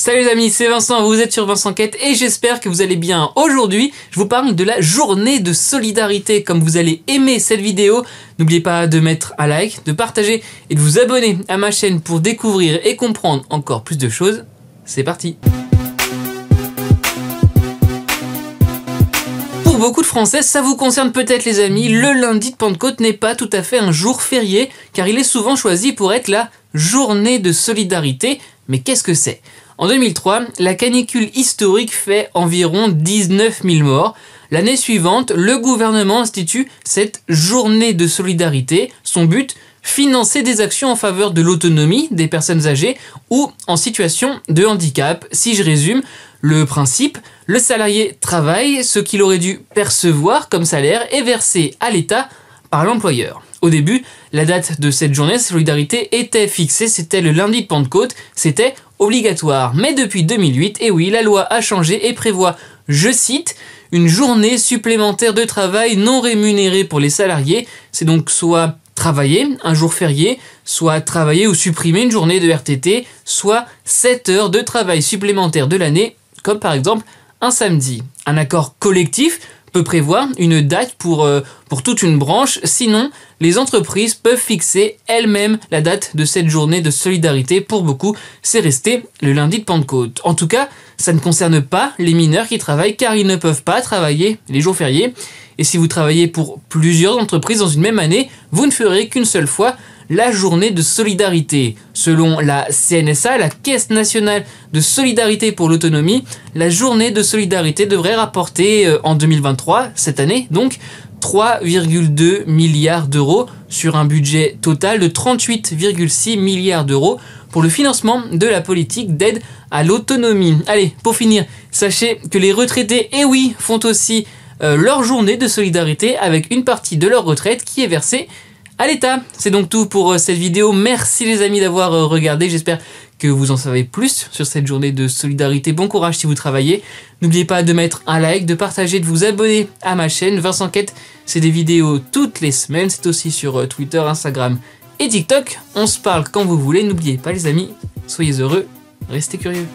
Salut les amis, c'est Vincent, vous êtes sur Vincent Quête et j'espère que vous allez bien. Aujourd'hui, je vous parle de la journée de solidarité. Comme vous allez aimer cette vidéo, n'oubliez pas de mettre un like, de partager et de vous abonner à ma chaîne pour découvrir et comprendre encore plus de choses. C'est parti Pour beaucoup de Français, ça vous concerne peut-être les amis, le lundi de Pentecôte n'est pas tout à fait un jour férié car il est souvent choisi pour être la journée de solidarité. Mais qu'est-ce que c'est en 2003, la canicule historique fait environ 19 000 morts. L'année suivante, le gouvernement institue cette journée de solidarité. Son but financer des actions en faveur de l'autonomie des personnes âgées ou en situation de handicap. Si je résume, le principe, le salarié travaille ce qu'il aurait dû percevoir comme salaire est versé à l'État par l'employeur. Au début, la date de cette journée de solidarité était fixée, c'était le lundi de Pentecôte, c'était obligatoire. Mais depuis 2008, et eh oui, la loi a changé et prévoit, je cite, une journée supplémentaire de travail non rémunérée pour les salariés. C'est donc soit travailler un jour férié, soit travailler ou supprimer une journée de RTT, soit 7 heures de travail supplémentaire de l'année, comme par exemple un samedi. Un accord collectif peut prévoir une date pour, euh, pour toute une branche, sinon les entreprises peuvent fixer elles-mêmes la date de cette journée de solidarité. Pour beaucoup, c'est resté le lundi de Pentecôte. En tout cas, ça ne concerne pas les mineurs qui travaillent car ils ne peuvent pas travailler les jours fériés. Et si vous travaillez pour plusieurs entreprises dans une même année, vous ne ferez qu'une seule fois la journée de solidarité. Selon la CNSA, la Caisse nationale de solidarité pour l'autonomie, la journée de solidarité devrait rapporter euh, en 2023, cette année donc, 3,2 milliards d'euros sur un budget total de 38,6 milliards d'euros pour le financement de la politique d'aide à l'autonomie. Allez, pour finir, sachez que les retraités, eh oui, font aussi euh, leur journée de solidarité avec une partie de leur retraite qui est versée l'état, c'est donc tout pour euh, cette vidéo. Merci les amis d'avoir euh, regardé. J'espère que vous en savez plus sur cette journée de solidarité. Bon courage si vous travaillez. N'oubliez pas de mettre un like, de partager, de vous abonner à ma chaîne. Vincent Quête, c'est des vidéos toutes les semaines. C'est aussi sur euh, Twitter, Instagram et TikTok. On se parle quand vous voulez. N'oubliez pas les amis, soyez heureux, restez curieux.